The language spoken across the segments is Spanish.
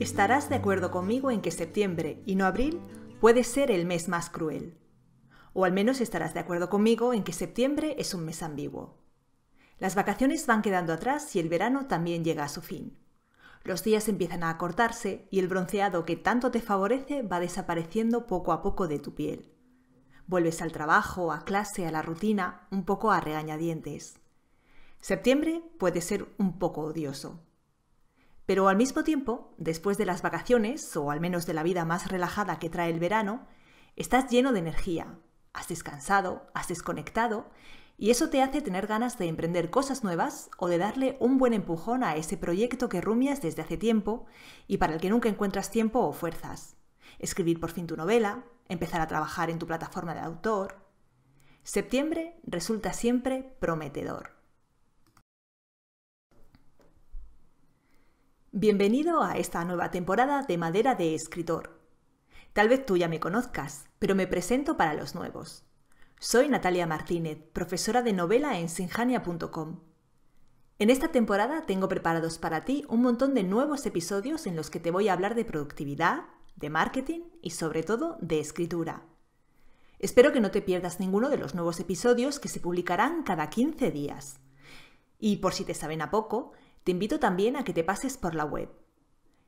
Estarás de acuerdo conmigo en que septiembre y no abril puede ser el mes más cruel. O al menos estarás de acuerdo conmigo en que septiembre es un mes ambiguo. Las vacaciones van quedando atrás y el verano también llega a su fin. Los días empiezan a acortarse y el bronceado que tanto te favorece va desapareciendo poco a poco de tu piel. Vuelves al trabajo, a clase, a la rutina, un poco a regañadientes. Septiembre puede ser un poco odioso. Pero al mismo tiempo, después de las vacaciones, o al menos de la vida más relajada que trae el verano, estás lleno de energía, has descansado, has desconectado, y eso te hace tener ganas de emprender cosas nuevas o de darle un buen empujón a ese proyecto que rumias desde hace tiempo y para el que nunca encuentras tiempo o fuerzas. Escribir por fin tu novela, empezar a trabajar en tu plataforma de autor. Septiembre resulta siempre prometedor. Bienvenido a esta nueva temporada de Madera de Escritor. Tal vez tú ya me conozcas, pero me presento para los nuevos. Soy Natalia Martínez, profesora de novela en sinjania.com. En esta temporada tengo preparados para ti un montón de nuevos episodios en los que te voy a hablar de productividad, de marketing y sobre todo de escritura. Espero que no te pierdas ninguno de los nuevos episodios que se publicarán cada 15 días. Y por si te saben a poco, te invito también a que te pases por la web.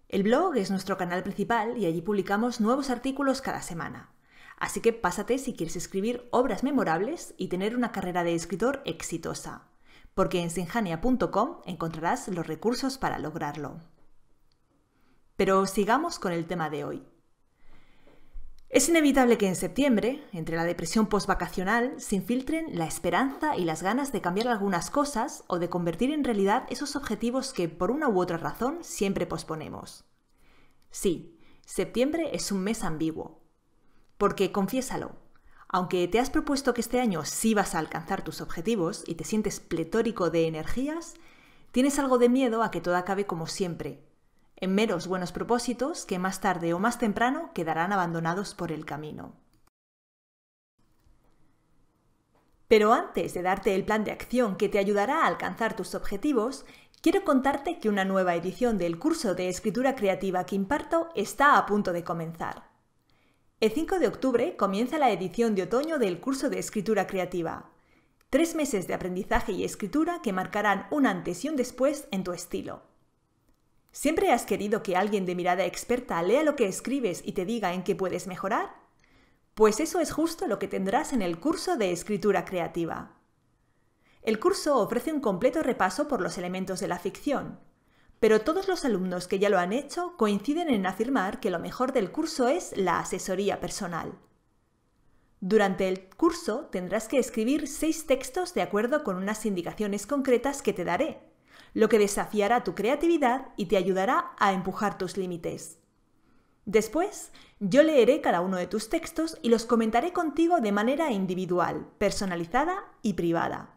El blog es nuestro canal principal y allí publicamos nuevos artículos cada semana. Así que pásate si quieres escribir obras memorables y tener una carrera de escritor exitosa, porque en sinjania.com encontrarás los recursos para lograrlo. Pero sigamos con el tema de hoy. Es inevitable que en septiembre, entre la depresión postvacacional, se infiltren la esperanza y las ganas de cambiar algunas cosas o de convertir en realidad esos objetivos que por una u otra razón siempre posponemos. Sí, septiembre es un mes ambiguo. Porque confiésalo, aunque te has propuesto que este año sí vas a alcanzar tus objetivos y te sientes pletórico de energías, tienes algo de miedo a que todo acabe como siempre, en meros buenos propósitos que más tarde o más temprano quedarán abandonados por el camino. Pero antes de darte el plan de acción que te ayudará a alcanzar tus objetivos, quiero contarte que una nueva edición del curso de escritura creativa que imparto está a punto de comenzar. El 5 de octubre comienza la edición de otoño del curso de escritura creativa. Tres meses de aprendizaje y escritura que marcarán un antes y un después en tu estilo. ¿Siempre has querido que alguien de mirada experta lea lo que escribes y te diga en qué puedes mejorar? Pues eso es justo lo que tendrás en el curso de escritura creativa. El curso ofrece un completo repaso por los elementos de la ficción, pero todos los alumnos que ya lo han hecho coinciden en afirmar que lo mejor del curso es la asesoría personal. Durante el curso tendrás que escribir seis textos de acuerdo con unas indicaciones concretas que te daré, lo que desafiará tu creatividad y te ayudará a empujar tus límites. Después, yo leeré cada uno de tus textos y los comentaré contigo de manera individual, personalizada y privada.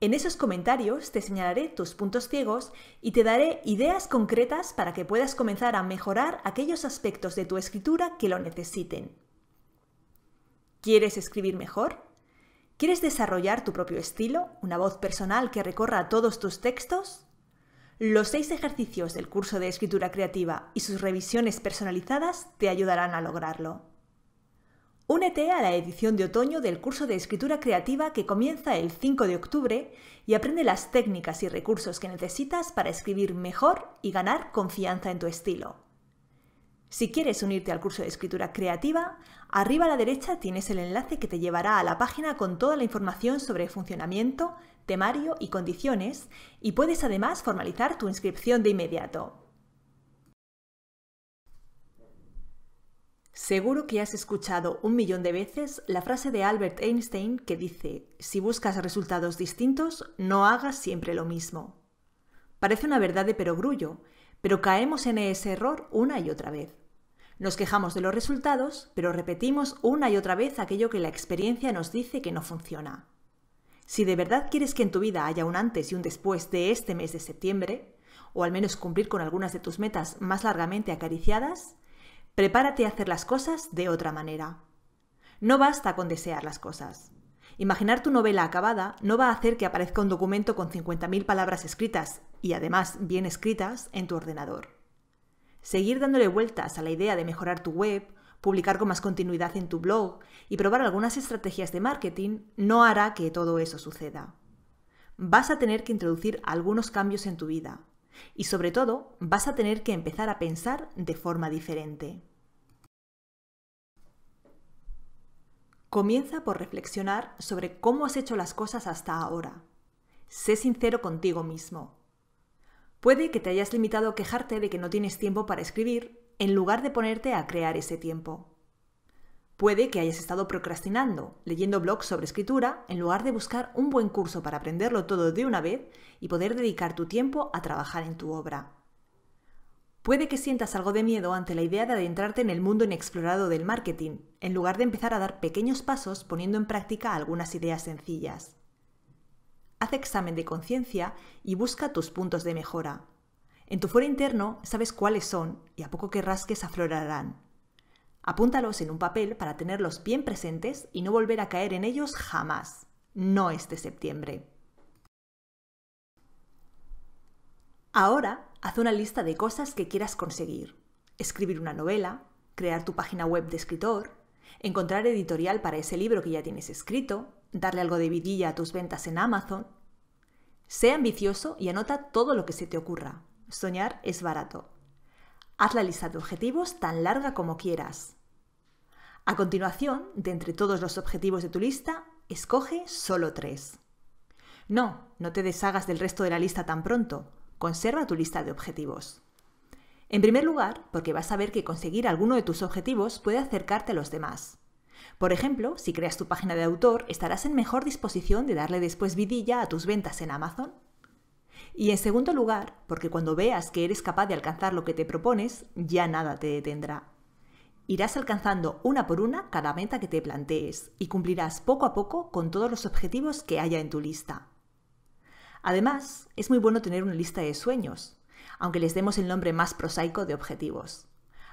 En esos comentarios te señalaré tus puntos ciegos y te daré ideas concretas para que puedas comenzar a mejorar aquellos aspectos de tu escritura que lo necesiten. ¿Quieres escribir mejor? ¿Quieres desarrollar tu propio estilo, una voz personal que recorra todos tus textos? Los seis ejercicios del curso de escritura creativa y sus revisiones personalizadas te ayudarán a lograrlo. Únete a la edición de otoño del curso de escritura creativa que comienza el 5 de octubre y aprende las técnicas y recursos que necesitas para escribir mejor y ganar confianza en tu estilo. Si quieres unirte al curso de escritura creativa, arriba a la derecha tienes el enlace que te llevará a la página con toda la información sobre funcionamiento, temario y condiciones, y puedes además formalizar tu inscripción de inmediato. Seguro que has escuchado un millón de veces la frase de Albert Einstein que dice, si buscas resultados distintos, no hagas siempre lo mismo. Parece una verdad de perogrullo, pero caemos en ese error una y otra vez. Nos quejamos de los resultados, pero repetimos una y otra vez aquello que la experiencia nos dice que no funciona. Si de verdad quieres que en tu vida haya un antes y un después de este mes de septiembre, o al menos cumplir con algunas de tus metas más largamente acariciadas, prepárate a hacer las cosas de otra manera. No basta con desear las cosas. Imaginar tu novela acabada no va a hacer que aparezca un documento con 50.000 palabras escritas, y además bien escritas, en tu ordenador seguir dándole vueltas a la idea de mejorar tu web, publicar con más continuidad en tu blog y probar algunas estrategias de marketing no hará que todo eso suceda. Vas a tener que introducir algunos cambios en tu vida y sobre todo vas a tener que empezar a pensar de forma diferente. Comienza por reflexionar sobre cómo has hecho las cosas hasta ahora. Sé sincero contigo mismo Puede que te hayas limitado a quejarte de que no tienes tiempo para escribir en lugar de ponerte a crear ese tiempo. Puede que hayas estado procrastinando, leyendo blogs sobre escritura, en lugar de buscar un buen curso para aprenderlo todo de una vez y poder dedicar tu tiempo a trabajar en tu obra. Puede que sientas algo de miedo ante la idea de adentrarte en el mundo inexplorado del marketing, en lugar de empezar a dar pequeños pasos poniendo en práctica algunas ideas sencillas haz examen de conciencia y busca tus puntos de mejora. En tu fuero interno sabes cuáles son y a poco que rasques aflorarán. Apúntalos en un papel para tenerlos bien presentes y no volver a caer en ellos jamás, no este septiembre. Ahora, haz una lista de cosas que quieras conseguir. Escribir una novela, crear tu página web de escritor, encontrar editorial para ese libro que ya tienes escrito, darle algo de vidilla a tus ventas en Amazon. Sé ambicioso y anota todo lo que se te ocurra. Soñar es barato. Haz la lista de objetivos tan larga como quieras. A continuación, de entre todos los objetivos de tu lista, escoge solo tres. No, no te deshagas del resto de la lista tan pronto. Conserva tu lista de objetivos. En primer lugar, porque vas a ver que conseguir alguno de tus objetivos puede acercarte a los demás. Por ejemplo, si creas tu página de autor, estarás en mejor disposición de darle después vidilla a tus ventas en Amazon. Y en segundo lugar, porque cuando veas que eres capaz de alcanzar lo que te propones, ya nada te detendrá. Irás alcanzando una por una cada meta que te plantees y cumplirás poco a poco con todos los objetivos que haya en tu lista. Además, es muy bueno tener una lista de sueños, aunque les demos el nombre más prosaico de objetivos.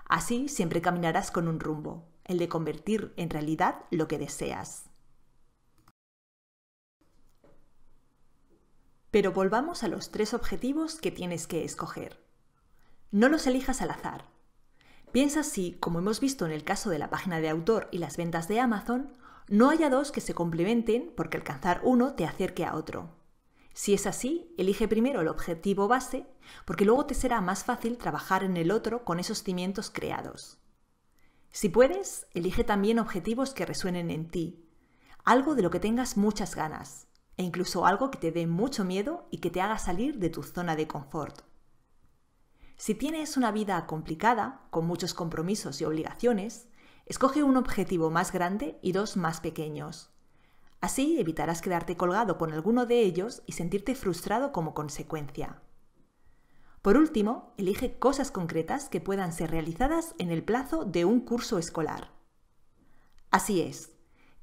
Así siempre caminarás con un rumbo, el de convertir en realidad lo que deseas. Pero volvamos a los tres objetivos que tienes que escoger. No los elijas al azar. Piensa si, como hemos visto en el caso de la página de autor y las ventas de Amazon, no haya dos que se complementen porque alcanzar uno te acerque a otro. Si es así, elige primero el objetivo base porque luego te será más fácil trabajar en el otro con esos cimientos creados. Si puedes, elige también objetivos que resuenen en ti, algo de lo que tengas muchas ganas, e incluso algo que te dé mucho miedo y que te haga salir de tu zona de confort. Si tienes una vida complicada, con muchos compromisos y obligaciones, escoge un objetivo más grande y dos más pequeños. Así evitarás quedarte colgado con alguno de ellos y sentirte frustrado como consecuencia. Por último, elige cosas concretas que puedan ser realizadas en el plazo de un curso escolar. Así es,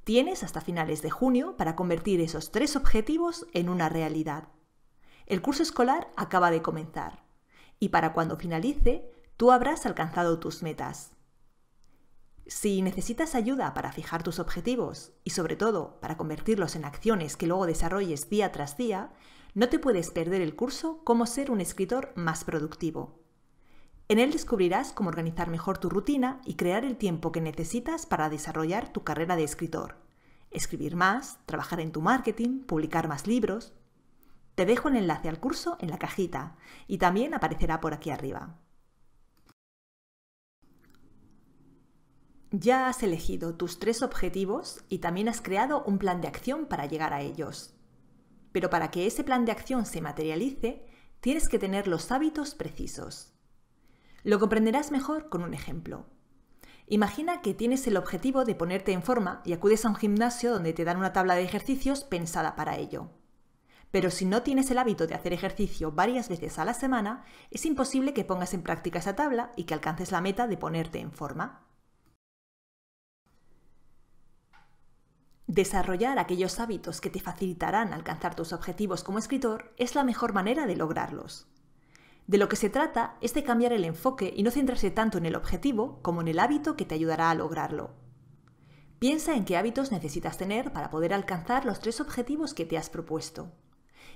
tienes hasta finales de junio para convertir esos tres objetivos en una realidad. El curso escolar acaba de comenzar y para cuando finalice, tú habrás alcanzado tus metas. Si necesitas ayuda para fijar tus objetivos y sobre todo para convertirlos en acciones que luego desarrolles día tras día, no te puedes perder el curso Cómo ser un escritor más productivo. En él descubrirás cómo organizar mejor tu rutina y crear el tiempo que necesitas para desarrollar tu carrera de escritor. Escribir más, trabajar en tu marketing, publicar más libros. Te dejo el enlace al curso en la cajita y también aparecerá por aquí arriba. Ya has elegido tus tres objetivos y también has creado un plan de acción para llegar a ellos. Pero para que ese plan de acción se materialice, tienes que tener los hábitos precisos. Lo comprenderás mejor con un ejemplo. Imagina que tienes el objetivo de ponerte en forma y acudes a un gimnasio donde te dan una tabla de ejercicios pensada para ello. Pero si no tienes el hábito de hacer ejercicio varias veces a la semana, es imposible que pongas en práctica esa tabla y que alcances la meta de ponerte en forma. Desarrollar aquellos hábitos que te facilitarán alcanzar tus objetivos como escritor es la mejor manera de lograrlos. De lo que se trata es de cambiar el enfoque y no centrarse tanto en el objetivo como en el hábito que te ayudará a lograrlo. Piensa en qué hábitos necesitas tener para poder alcanzar los tres objetivos que te has propuesto.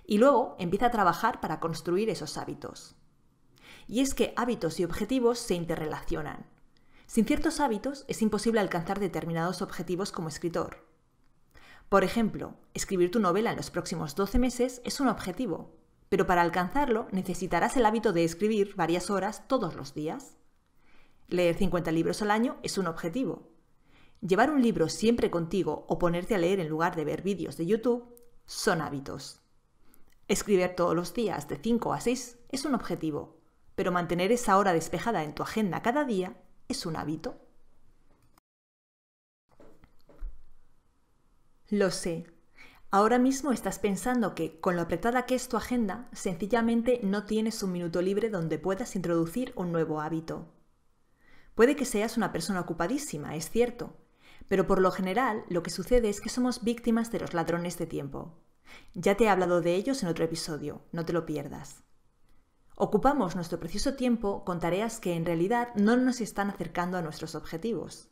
Y luego empieza a trabajar para construir esos hábitos. Y es que hábitos y objetivos se interrelacionan. Sin ciertos hábitos es imposible alcanzar determinados objetivos como escritor. Por ejemplo, escribir tu novela en los próximos 12 meses es un objetivo, pero para alcanzarlo necesitarás el hábito de escribir varias horas todos los días. Leer 50 libros al año es un objetivo. Llevar un libro siempre contigo o ponerte a leer en lugar de ver vídeos de YouTube son hábitos. Escribir todos los días de 5 a 6 es un objetivo, pero mantener esa hora despejada en tu agenda cada día es un hábito. Lo sé. Ahora mismo estás pensando que, con lo apretada que es tu agenda, sencillamente no tienes un minuto libre donde puedas introducir un nuevo hábito. Puede que seas una persona ocupadísima, es cierto, pero por lo general lo que sucede es que somos víctimas de los ladrones de tiempo. Ya te he hablado de ellos en otro episodio, no te lo pierdas. Ocupamos nuestro precioso tiempo con tareas que en realidad no nos están acercando a nuestros objetivos.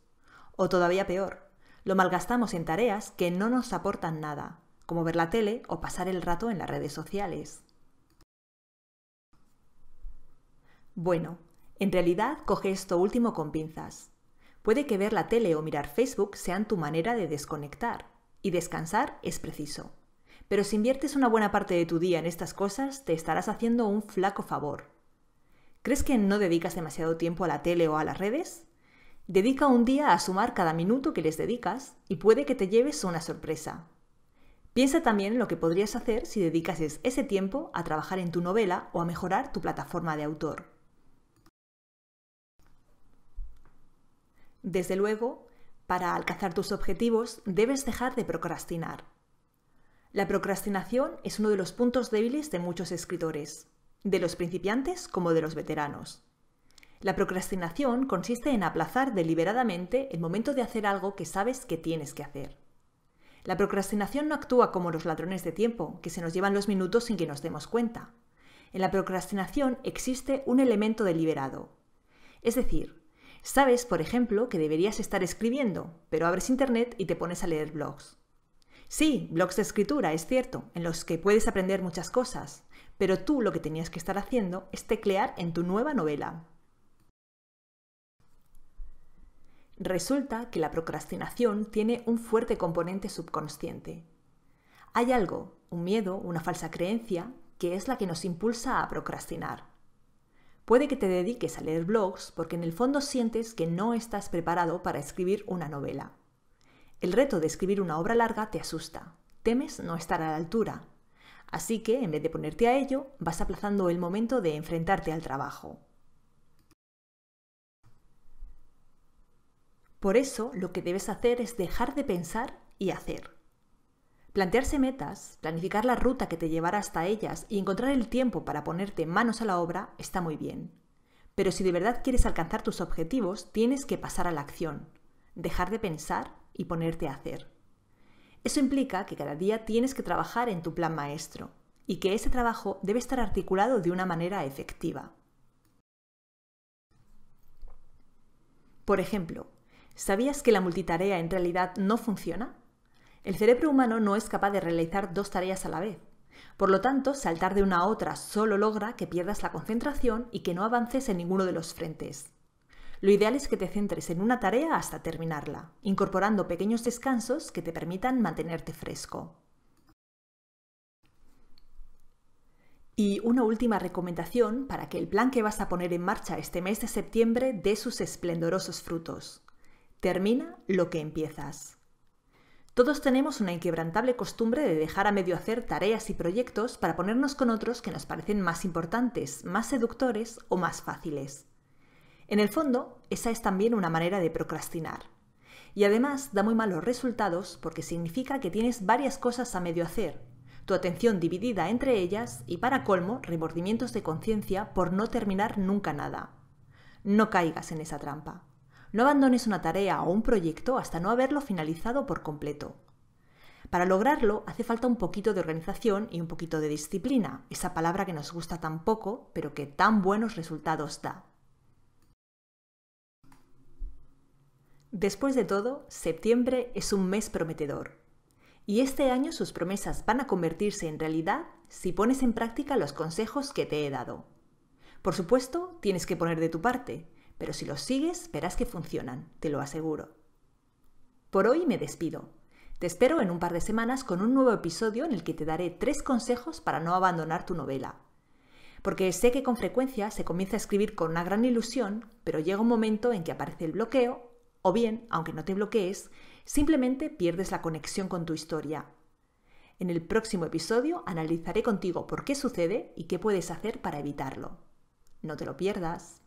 O todavía peor, lo malgastamos en tareas que no nos aportan nada, como ver la tele o pasar el rato en las redes sociales. Bueno, en realidad coge esto último con pinzas. Puede que ver la tele o mirar Facebook sean tu manera de desconectar, y descansar es preciso. Pero si inviertes una buena parte de tu día en estas cosas, te estarás haciendo un flaco favor. ¿Crees que no dedicas demasiado tiempo a la tele o a las redes? Dedica un día a sumar cada minuto que les dedicas y puede que te lleves una sorpresa. Piensa también en lo que podrías hacer si dedicases ese tiempo a trabajar en tu novela o a mejorar tu plataforma de autor. Desde luego, para alcanzar tus objetivos debes dejar de procrastinar. La procrastinación es uno de los puntos débiles de muchos escritores, de los principiantes como de los veteranos. La procrastinación consiste en aplazar deliberadamente el momento de hacer algo que sabes que tienes que hacer. La procrastinación no actúa como los ladrones de tiempo, que se nos llevan los minutos sin que nos demos cuenta. En la procrastinación existe un elemento deliberado. Es decir, sabes, por ejemplo, que deberías estar escribiendo, pero abres Internet y te pones a leer blogs. Sí, blogs de escritura, es cierto, en los que puedes aprender muchas cosas, pero tú lo que tenías que estar haciendo es teclear en tu nueva novela. Resulta que la procrastinación tiene un fuerte componente subconsciente. Hay algo, un miedo, una falsa creencia, que es la que nos impulsa a procrastinar. Puede que te dediques a leer blogs porque en el fondo sientes que no estás preparado para escribir una novela. El reto de escribir una obra larga te asusta. Temes no estar a la altura. Así que, en vez de ponerte a ello, vas aplazando el momento de enfrentarte al trabajo. Por eso lo que debes hacer es dejar de pensar y hacer. Plantearse metas, planificar la ruta que te llevará hasta ellas y encontrar el tiempo para ponerte manos a la obra está muy bien. Pero si de verdad quieres alcanzar tus objetivos, tienes que pasar a la acción, dejar de pensar y ponerte a hacer. Eso implica que cada día tienes que trabajar en tu plan maestro y que ese trabajo debe estar articulado de una manera efectiva. Por ejemplo, ¿Sabías que la multitarea en realidad no funciona? El cerebro humano no es capaz de realizar dos tareas a la vez. Por lo tanto, saltar de una a otra solo logra que pierdas la concentración y que no avances en ninguno de los frentes. Lo ideal es que te centres en una tarea hasta terminarla, incorporando pequeños descansos que te permitan mantenerte fresco. Y una última recomendación para que el plan que vas a poner en marcha este mes de septiembre dé sus esplendorosos frutos. Termina lo que empiezas. Todos tenemos una inquebrantable costumbre de dejar a medio hacer tareas y proyectos para ponernos con otros que nos parecen más importantes, más seductores o más fáciles. En el fondo, esa es también una manera de procrastinar. Y además da muy malos resultados porque significa que tienes varias cosas a medio hacer, tu atención dividida entre ellas y para colmo remordimientos de conciencia por no terminar nunca nada. No caigas en esa trampa. No abandones una tarea o un proyecto hasta no haberlo finalizado por completo. Para lograrlo hace falta un poquito de organización y un poquito de disciplina, esa palabra que nos gusta tan poco, pero que tan buenos resultados da. Después de todo, septiembre es un mes prometedor. Y este año sus promesas van a convertirse en realidad si pones en práctica los consejos que te he dado. Por supuesto, tienes que poner de tu parte, pero si los sigues verás que funcionan, te lo aseguro. Por hoy me despido. Te espero en un par de semanas con un nuevo episodio en el que te daré tres consejos para no abandonar tu novela. Porque sé que con frecuencia se comienza a escribir con una gran ilusión, pero llega un momento en que aparece el bloqueo, o bien, aunque no te bloquees, simplemente pierdes la conexión con tu historia. En el próximo episodio analizaré contigo por qué sucede y qué puedes hacer para evitarlo. No te lo pierdas.